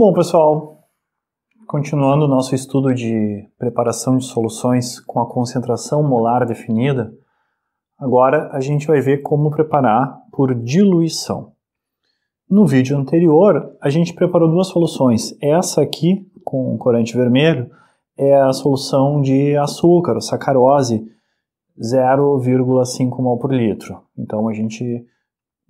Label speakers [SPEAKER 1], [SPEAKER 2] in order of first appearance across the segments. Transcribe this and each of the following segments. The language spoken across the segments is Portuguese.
[SPEAKER 1] Bom, pessoal, continuando o nosso estudo de preparação de soluções com a concentração molar definida, agora a gente vai ver como preparar por diluição. No vídeo anterior, a gente preparou duas soluções. Essa aqui, com corante vermelho, é a solução de açúcar, sacarose, 0,5 mol por litro. Então a gente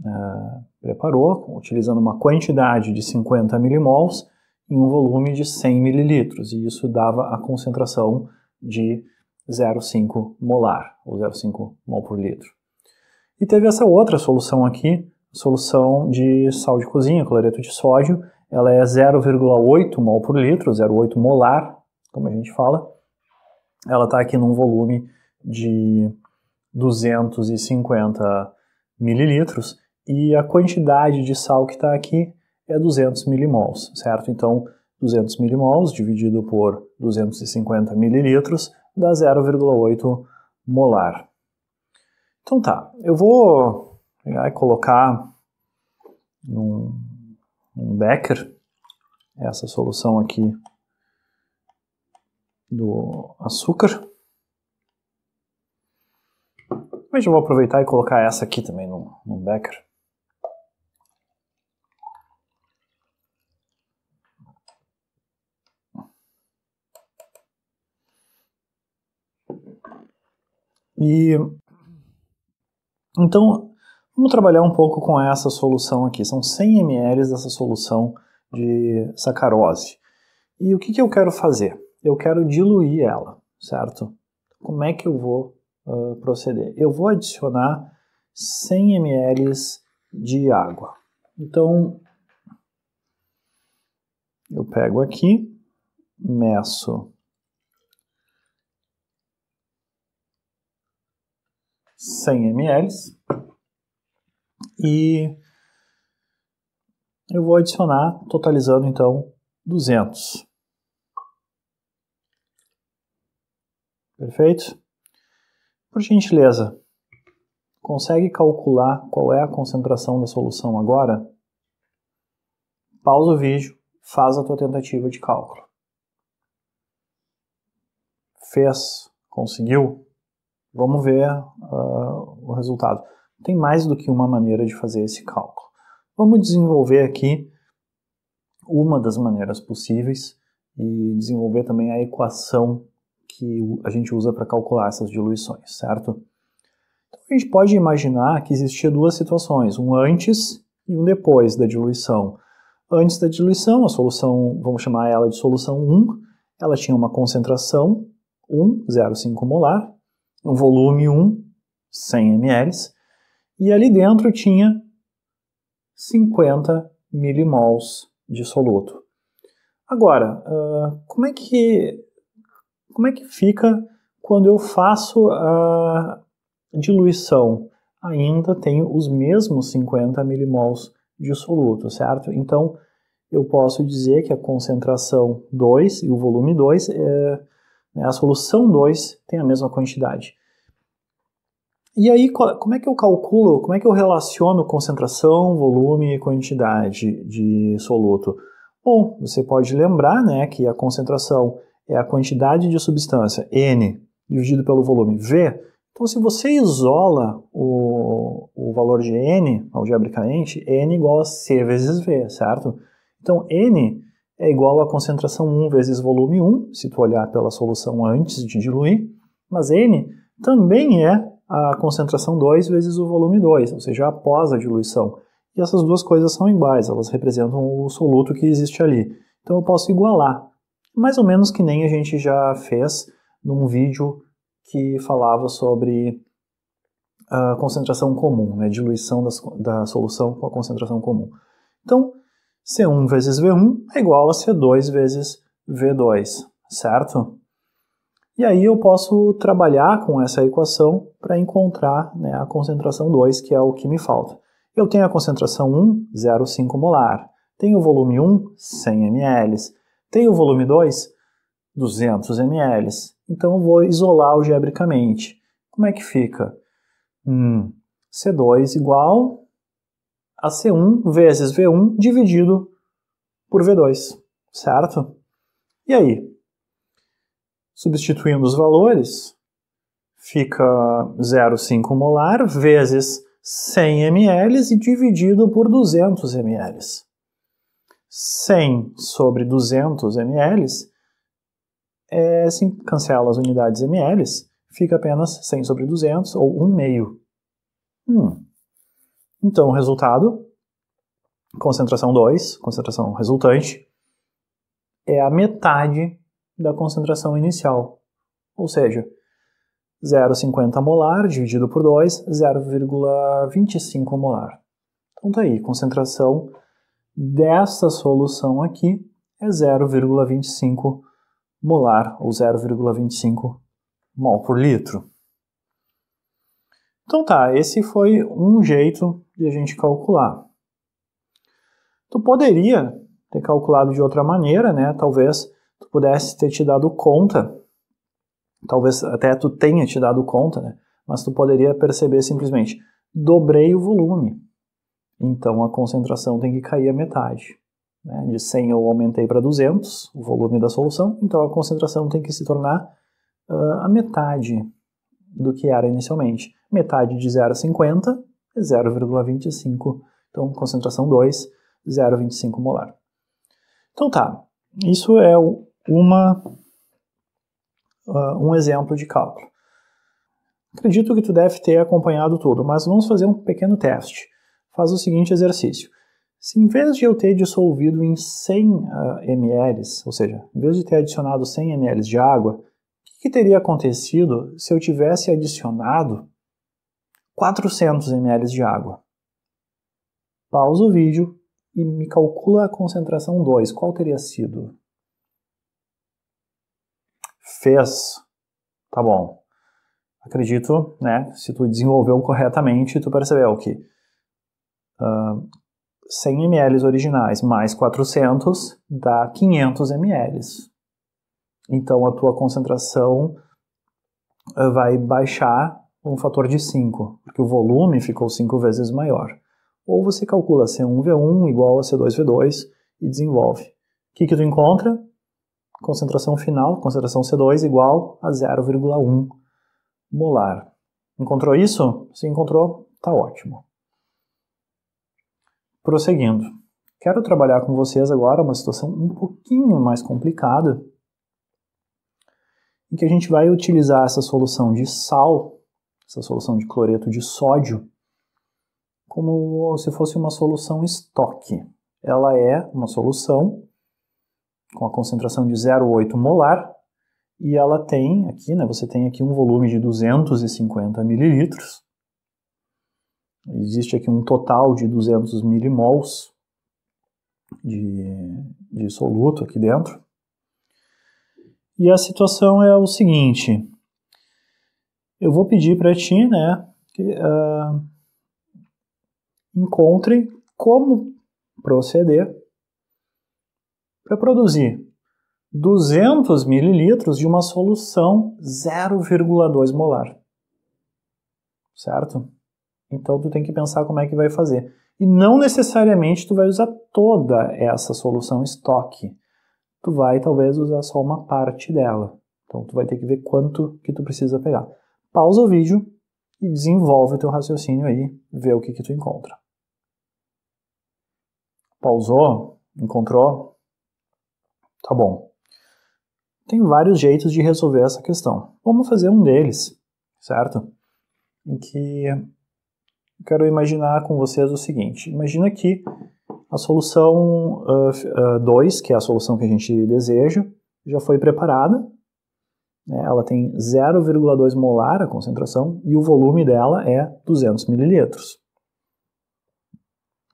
[SPEAKER 1] é, preparou, utilizando uma quantidade de 50 milimols em um volume de 100 mililitros, e isso dava a concentração de 0,5 molar, ou 0,5 mol por litro. E teve essa outra solução aqui, solução de sal de cozinha, cloreto de sódio, ela é 0,8 mol por litro, 0,8 molar, como a gente fala. Ela está aqui num volume de 250 mililitros e a quantidade de sal que está aqui é 200 milimols, certo? Então, 200 milimols dividido por 250 mililitros dá 0,8 molar. Então tá, eu vou pegar e colocar num, num becker essa solução aqui do açúcar. Mas eu vou aproveitar e colocar essa aqui também num, num becker. E então vamos trabalhar um pouco com essa solução aqui. São 100 ml dessa solução de sacarose. E o que, que eu quero fazer? Eu quero diluir ela, certo? Como é que eu vou uh, proceder? Eu vou adicionar 100 ml de água. Então, eu pego aqui, meço 100 ml. E eu vou adicionar, totalizando então 200. Perfeito? Por gentileza, consegue calcular qual é a concentração da solução agora? Pausa o vídeo, faz a tua tentativa de cálculo. Fez? Conseguiu? Vamos ver uh, o resultado. Tem mais do que uma maneira de fazer esse cálculo. Vamos desenvolver aqui uma das maneiras possíveis e desenvolver também a equação que a gente usa para calcular essas diluições, certo? Então, a gente pode imaginar que existia duas situações, um antes e um depois da diluição. Antes da diluição, a solução, vamos chamar ela de solução 1, ela tinha uma concentração 1,05 molar, um volume 1, 100 ml, e ali dentro tinha 50 milimols de soluto. Agora, ah, como é que como é que fica quando eu faço a diluição? Ainda tenho os mesmos 50 milimols de soluto, certo? Então, eu posso dizer que a concentração 2 e o volume 2 é, eh, né? A solução 2 tem a mesma quantidade. E aí, como é que eu calculo, como é que eu relaciono concentração, volume e quantidade de soluto? Bom, você pode lembrar né, que a concentração é a quantidade de substância, N, dividido pelo volume, V. Então, se você isola o, o valor de N, algebricamente, N igual a C vezes V, certo? Então, N é igual à concentração 1 vezes volume 1, se tu olhar pela solução antes de diluir, mas N também é a concentração 2 vezes o volume 2, ou seja, após a diluição. E essas duas coisas são iguais, elas representam o soluto que existe ali. Então eu posso igualar, mais ou menos que nem a gente já fez num vídeo que falava sobre a concentração comum, né, diluição das, da solução com a concentração comum. Então, C1 vezes V1 é igual a C2 vezes V2, certo? E aí eu posso trabalhar com essa equação para encontrar né, a concentração 2, que é o que me falta. Eu tenho a concentração 1, 0,5 molar. Tenho o volume 1, 100 ml. Tenho o volume 2, 200 ml. Então eu vou isolar algebricamente. Como é que fica? Hum, C2 igual a C1 vezes V1 dividido por V2, certo? E aí, substituindo os valores, fica 0,5 molar vezes 100 ml e dividido por 200 ml. 100 sobre 200 ml, é, sim, cancela as unidades ml, fica apenas 100 sobre 200, ou 1 meio. Hum. Então, o resultado, concentração 2, concentração resultante, é a metade da concentração inicial. Ou seja, 0,50 molar dividido por 2, 0,25 molar. Então tá aí, concentração dessa solução aqui é 0,25 molar ou 0,25 mol por litro. Então tá, esse foi um jeito de a gente calcular. Tu poderia ter calculado de outra maneira, né? Talvez tu pudesse ter te dado conta, talvez até tu tenha te dado conta, né? Mas tu poderia perceber simplesmente, dobrei o volume, então a concentração tem que cair a metade. Né? De 100 eu aumentei para 200 o volume da solução, então a concentração tem que se tornar uh, a metade do que era inicialmente. Metade de 0,50 é 0,25. Então, concentração 2, 0,25 molar. Então tá, isso é uma, uh, um exemplo de cálculo. Acredito que tu deve ter acompanhado tudo, mas vamos fazer um pequeno teste. Faz o seguinte exercício. Se em vez de eu ter dissolvido em 100 uh, ml, ou seja, em vez de ter adicionado 100 ml de água, o que, que teria acontecido se eu tivesse adicionado 400 ml de água. Pausa o vídeo e me calcula a concentração 2. Qual teria sido? Fez. Tá bom. Acredito, né? Se tu desenvolveu corretamente, tu percebeu que uh, 100 ml originais mais 400 dá 500 ml. Então a tua concentração ah, vai baixar um fator de 5, porque o volume ficou 5 vezes maior. Ou você calcula C1V1 igual a C2V2 e desenvolve. O que, que tu encontra? Concentração final, concentração C2 igual a 0,1 molar. Encontrou isso? Se encontrou, tá ótimo. Prosseguindo. Quero trabalhar com vocês agora uma situação um pouquinho mais complicada, em que a gente vai utilizar essa solução de sal essa solução de cloreto de sódio, como se fosse uma solução estoque. Ela é uma solução com a concentração de 0,8 molar e ela tem aqui, né, você tem aqui um volume de 250 mililitros. Existe aqui um total de 200 milimols de, de soluto aqui dentro. E a situação é o seguinte, eu vou pedir para ti, né, que, uh, encontre como proceder para produzir 200 mililitros de uma solução 0,2 molar, certo? Então tu tem que pensar como é que vai fazer. E não necessariamente tu vai usar toda essa solução estoque. Tu vai talvez usar só uma parte dela. Então tu vai ter que ver quanto que tu precisa pegar. Pausa o vídeo e desenvolve o teu raciocínio aí, vê o que, que tu encontra. Pausou? Encontrou? Tá bom. Tem vários jeitos de resolver essa questão. Vamos fazer um deles, certo? Em que eu quero imaginar com vocês o seguinte: imagina que a solução 2, uh, uh, que é a solução que a gente deseja, já foi preparada né, ela tem 0,2 molar a concentração e o volume dela é 200 mililitros.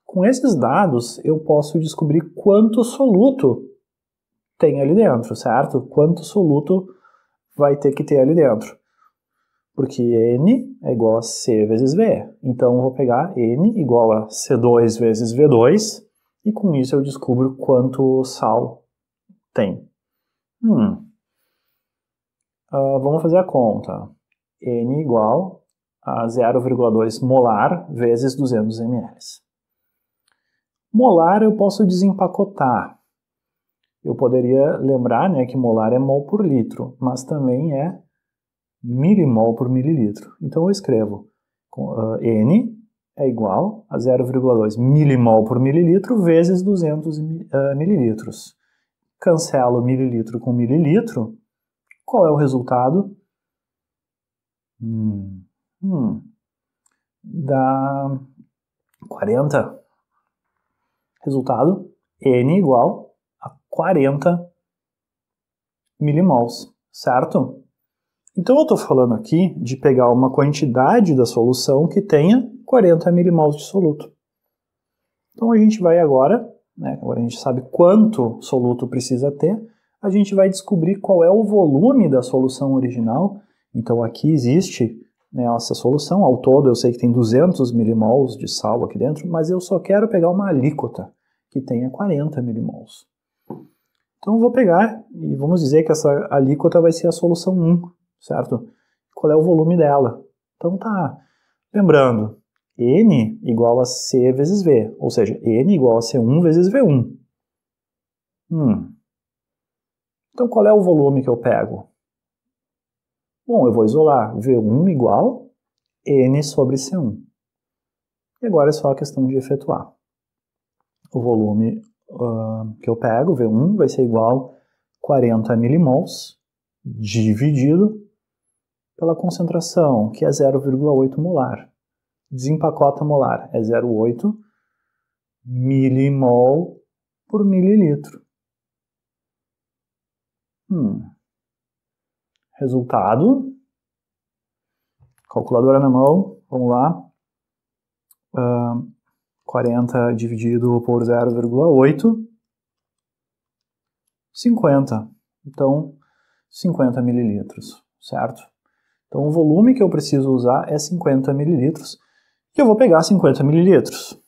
[SPEAKER 1] Com esses dados, eu posso descobrir quanto soluto tem ali dentro, certo? Quanto soluto vai ter que ter ali dentro. Porque N é igual a C vezes V. Então, eu vou pegar N igual a C2 vezes V2, e com isso eu descubro quanto sal tem. Hum, Uh, vamos fazer a conta. N igual a 0,2 molar vezes 200 ml. Molar eu posso desempacotar. Eu poderia lembrar né, que molar é mol por litro, mas também é milimol por mililitro. Então eu escrevo uh, N é igual a 0,2 milimol por mililitro vezes 200 ah, mililitros. Cancelo mililitro com mililitro, qual é o resultado? Hum, hum, dá 40. Resultado, N igual a 40 milimols, certo? Então eu estou falando aqui de pegar uma quantidade da solução que tenha 40 milimols de soluto. Então a gente vai agora, né, agora a gente sabe quanto soluto precisa ter, a gente vai descobrir qual é o volume da solução original. Então aqui existe né, essa solução, ao todo eu sei que tem 200 milimols de sal aqui dentro, mas eu só quero pegar uma alíquota que tenha 40 milimols. Então eu vou pegar e vamos dizer que essa alíquota vai ser a solução 1, certo? Qual é o volume dela? Então tá, lembrando, N igual a C vezes V, ou seja, N igual a C1 vezes V1. Hum, então, qual é o volume que eu pego? Bom, eu vou isolar V1 igual N sobre C1. E agora é só a questão de efetuar. O volume uh, que eu pego, V1, vai ser igual a 40 milimols dividido pela concentração, que é 0,8 molar. Desempacota molar, é 0,8 milimol por mililitro. Hum. Resultado. Calculadora na mão, vamos lá. Uh, 40 dividido por 0,8. 50. Então, 50 mililitros, certo? Então, o volume que eu preciso usar é 50 mililitros, e eu vou pegar 50 mililitros.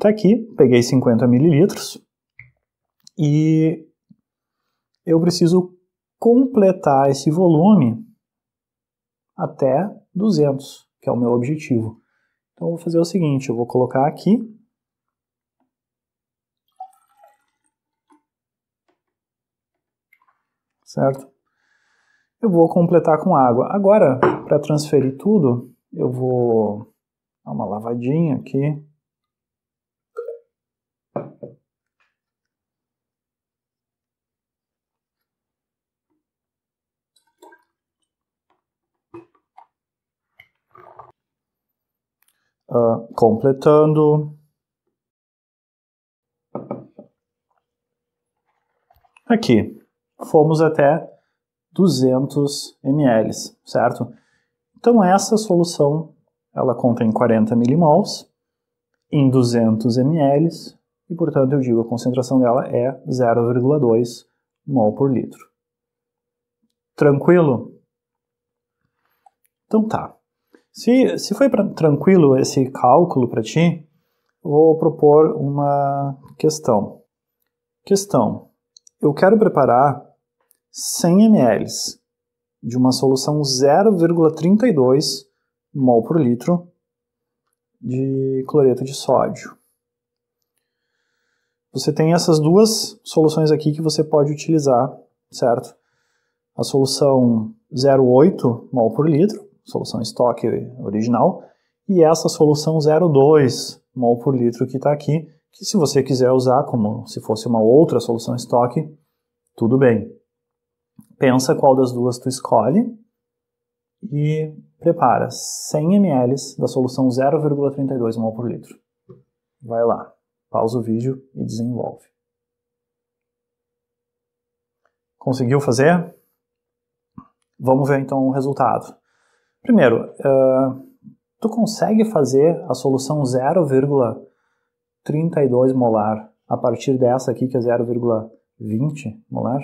[SPEAKER 1] Tá aqui, peguei 50 mililitros e eu preciso completar esse volume até 200, que é o meu objetivo. Então eu vou fazer o seguinte, eu vou colocar aqui certo? Eu vou completar com água. Agora, para transferir tudo, eu vou dar uma lavadinha aqui. uh, completando. Aqui, fomos até 200 ml, certo? Então essa solução, ela contém 40 milimols em 200 ml e, portanto, eu digo a concentração dela é 0,2 mol por litro. Tranquilo? Então tá. Se, se foi pra, tranquilo esse cálculo para ti, vou propor uma questão. Questão: eu quero preparar 100 ml de uma solução 0,32 mol por litro de cloreto de sódio. Você tem essas duas soluções aqui que você pode utilizar, certo? A solução 0,8 mol por litro solução estoque original, e essa solução 02 mol por litro que está aqui, que se você quiser usar como se fosse uma outra solução estoque, tudo bem. Pensa qual das duas tu escolhe e prepara 100 ml da solução 0,32 mol por litro. Vai lá, pausa o vídeo e desenvolve. Conseguiu fazer? Vamos ver então o resultado. Primeiro, uh, tu consegue fazer a solução 0,32 molar a partir dessa aqui que é 0,20 molar?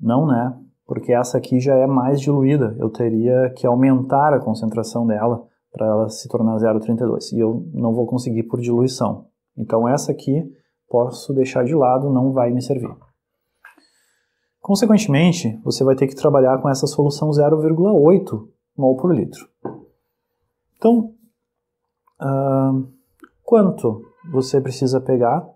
[SPEAKER 1] Não, né? Porque essa aqui já é mais diluída. Eu teria que aumentar a concentração dela para ela se tornar 0,32. E eu não vou conseguir por diluição. Então essa aqui posso deixar de lado, não vai me servir. Consequentemente, você vai ter que trabalhar com essa solução 0,8 mol por litro. Então, uh, quanto você precisa pegar?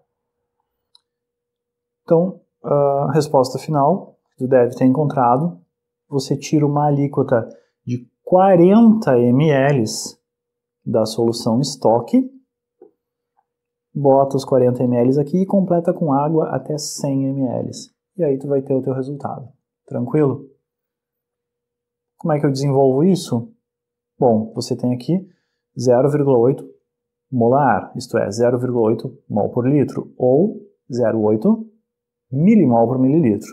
[SPEAKER 1] Então, uh, a resposta final que deve ter encontrado, você tira uma alíquota de 40 ml da solução estoque, bota os 40 ml aqui e completa com água até 100 ml e aí tu vai ter o teu resultado. Tranquilo? Como é que eu desenvolvo isso? Bom, você tem aqui 0,8 molar, isto é, 0,8 mol por litro, ou 0,8 milimol por mililitro.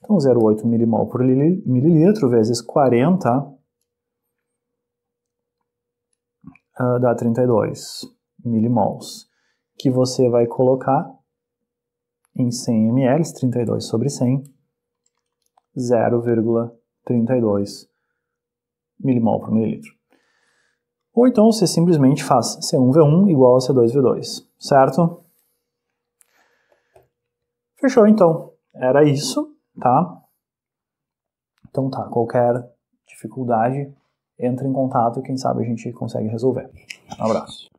[SPEAKER 1] Então, 0,8 milimol por mililitro vezes 40 uh, ah, dá 32 milimols, que você vai colocar em 100 ml, 32 sobre 100, 0,32 milimol por mililitro. Ou então você simplesmente faz C1V1 igual a C2V2, certo? Fechou então. Era isso, tá? Então tá, qualquer dificuldade, entre em contato, quem sabe a gente consegue resolver. Um abraço.